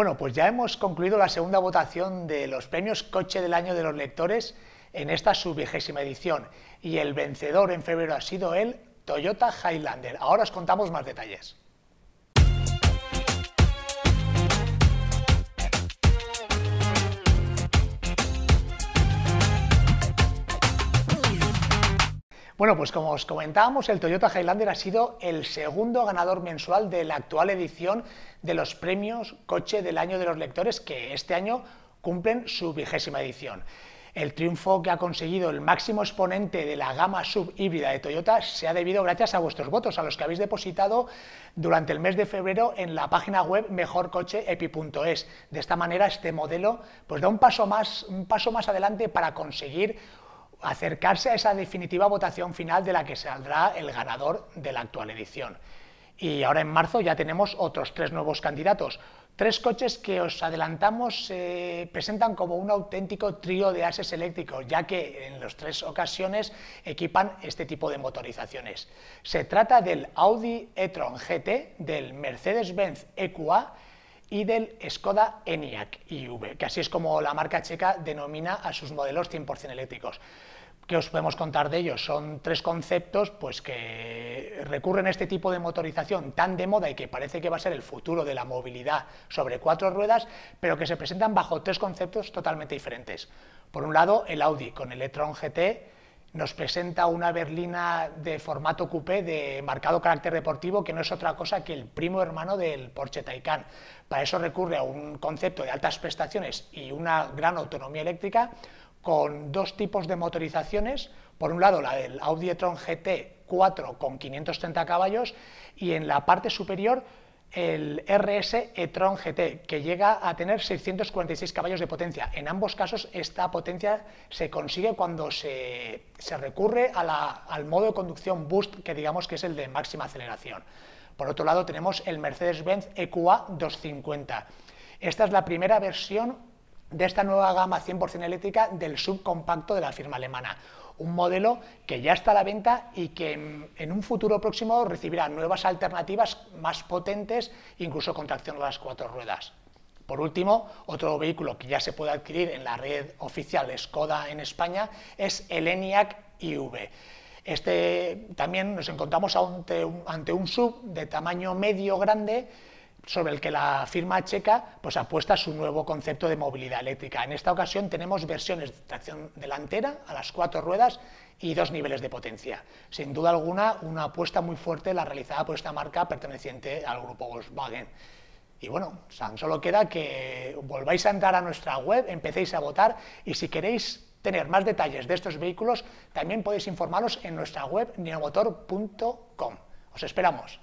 Bueno, pues ya hemos concluido la segunda votación de los premios Coche del Año de los Lectores en esta su edición y el vencedor en febrero ha sido el Toyota Highlander. Ahora os contamos más detalles. Bueno, pues como os comentábamos, el Toyota Highlander ha sido el segundo ganador mensual de la actual edición de los premios Coche del Año de los Lectores, que este año cumplen su vigésima edición. El triunfo que ha conseguido el máximo exponente de la gama subhíbrida de Toyota se ha debido gracias a vuestros votos, a los que habéis depositado durante el mes de febrero en la página web mejorcocheepi.es. De esta manera, este modelo pues, da un paso, más, un paso más adelante para conseguir acercarse a esa definitiva votación final de la que saldrá el ganador de la actual edición. Y ahora en marzo ya tenemos otros tres nuevos candidatos. Tres coches que os adelantamos se eh, presentan como un auténtico trío de ases eléctricos, ya que en las tres ocasiones equipan este tipo de motorizaciones. Se trata del Audi e-tron GT, del Mercedes-Benz EQA y del Skoda Eniac iV, que así es como la marca checa denomina a sus modelos 100% eléctricos. ¿Qué os podemos contar de ellos? Son tres conceptos pues, que recurren a este tipo de motorización tan de moda y que parece que va a ser el futuro de la movilidad sobre cuatro ruedas, pero que se presentan bajo tres conceptos totalmente diferentes. Por un lado, el Audi con el e GT, nos presenta una berlina de formato coupé de marcado carácter deportivo que no es otra cosa que el primo hermano del Porsche Taycan. Para eso recurre a un concepto de altas prestaciones y una gran autonomía eléctrica con dos tipos de motorizaciones, por un lado la del Audi e-tron GT 4 con 530 caballos y en la parte superior el RS e-tron GT, que llega a tener 646 caballos de potencia. En ambos casos, esta potencia se consigue cuando se, recurre al modo de conducción boost, que digamos que es el de máxima aceleración. Por otro lado, tenemos el Mercedes-Benz EQA 250. Esta es la primera versión de esta nueva gama 100% eléctrica del subcompacto de la firma alemana. Un modelo que ya está a la venta y que en, un futuro próximo recibirá nuevas alternativas más potentes, incluso con tracción a las cuatro ruedas. Por último, otro vehículo que ya se puede adquirir en la red oficial Skoda en España es el ENIAC IV. Este, también nos encontramos ante un sub de tamaño medio-grande sobre el que la firma checa pues, apuesta su nuevo concepto de movilidad eléctrica. En esta ocasión tenemos versiones de tracción delantera a las cuatro ruedas y dos niveles de potencia. Sin duda alguna, una apuesta muy fuerte la realizada por esta marca perteneciente al grupo Volkswagen. Y bueno, solo queda que volváis a entrar a nuestra web, empecéis a votar y si queréis tener más detalles de estos vehículos, también podéis informaros en nuestra web neomotor.com. Os esperamos.